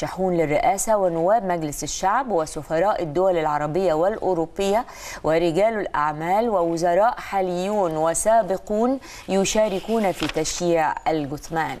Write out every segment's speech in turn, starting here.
شحون للرئاسة ونواب مجلس الشعب وسفراء الدول العربية والأوروبية ورجال الأعمال ووزراء حاليون وسابقون يشاركون في تشييع الجثمان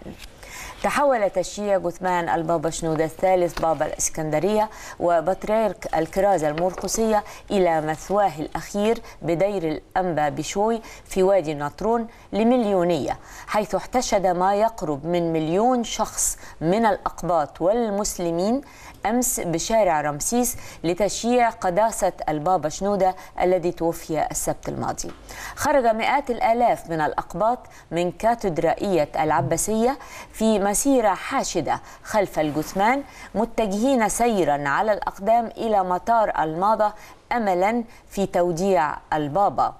تحول تشييع جثمان البابا شنودة الثالث بابا الإسكندرية وبطريرك الكرازة المرقسية إلى مثواه الأخير بدير الأنبا بشوي في وادي النطرون لمليونية حيث احتشد ما يقرب من مليون شخص من الأقباط والمسلمين أمس بشارع رمسيس لتشييع قداسة البابا شنودة الذي توفي السبت الماضي خرج مئات الآلاف من الأقباط من كاتدرائية العباسية في مسيرة حاشدة خلف الجثمان متجهين سيرا على الأقدام إلى مطار الماضة أملا في توديع البابا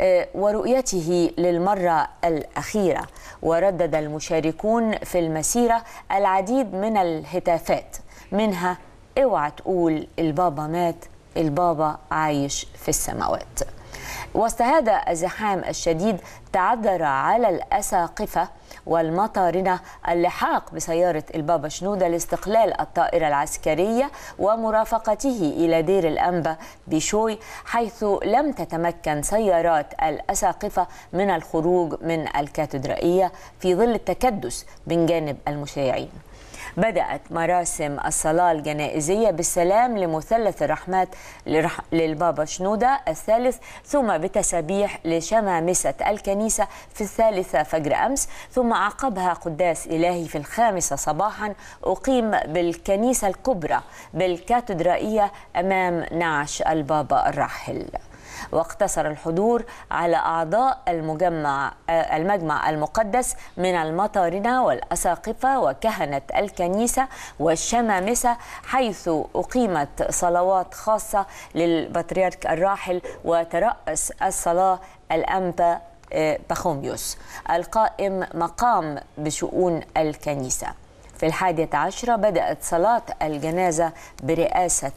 آه، ورؤيته للمرة الأخيرة وردد المشاركون في المسيرة العديد من الهتافات منها اوعى تقول البابا مات البابا عايش في السماوات وسط هذا الزحام الشديد تعذر على الأساقفة والمطارنة اللحاق بسيارة البابا شنودة لاستقلال الطائرة العسكرية ومرافقته إلى دير الأنبا بشوي حيث لم تتمكن سيارات الأساقفة من الخروج من الكاتدرائية في ظل التكدس من جانب المشيعين بدأت مراسم الصلاة الجنائزية بالسلام لمثلث الرحمات لرح... للبابا شنودة الثالث ثم بتسابيح لشمامسة الكنيسة في الثالثة فجر أمس ثم عقبها قداس إلهي في الخامسة صباحا أقيم بالكنيسة الكبرى بالكاتدرائية أمام نعش البابا الراحل واقتصر الحضور على أعضاء المجمع آه، المجمع المقدس من المطارنة والأساقفة وكهنة الكنيسة والشمامسة حيث أقيمت صلوات خاصة للبطريرك الراحل وترأس الصلاة الأنبا آه، باخوميوس القائم مقام بشؤون الكنيسة في الحادية عشرة بدأت صلاة الجنازة برئاسة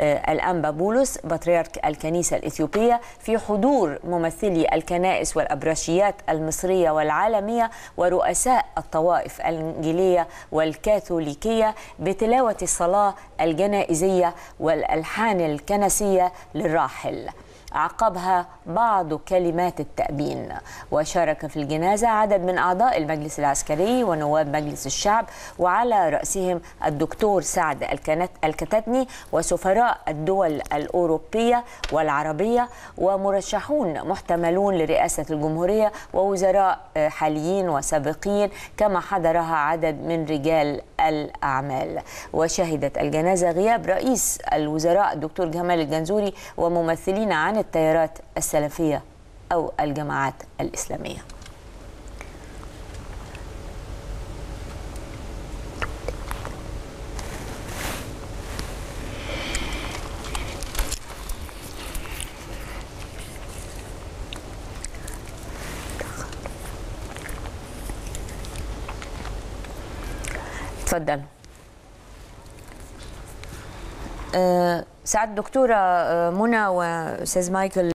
آه، الأنبا بولس بطريرك الكنيسة الإثيوبية في حضور ممثلي الكنائس والأبرشيات المصرية والعالمية ورؤساء الطوائف الإنجيلية والكاثوليكية بتلاوة الصلاة الجنائزية والألحان الكنسية للراحل عقبها بعض كلمات التأبين وشارك في الجنازة عدد من أعضاء المجلس العسكري ونواب مجلس الشعب وعلى رأسهم الدكتور سعد الكتتني وسفراء الدول الأوروبية والعربية ومرشحون محتملون لرئاسة الجمهورية ووزراء آه، حاليين وسابقين كما حضرها عدد من رجال الأعمال وشهدت الجنازة غياب رئيس الوزراء الدكتور جمال الجنزوري وممثلين عن التيارات السلفية أو الجماعات الإسلامية تفضل آه، سعد الدكتوره آه، منى واستاذ مايكل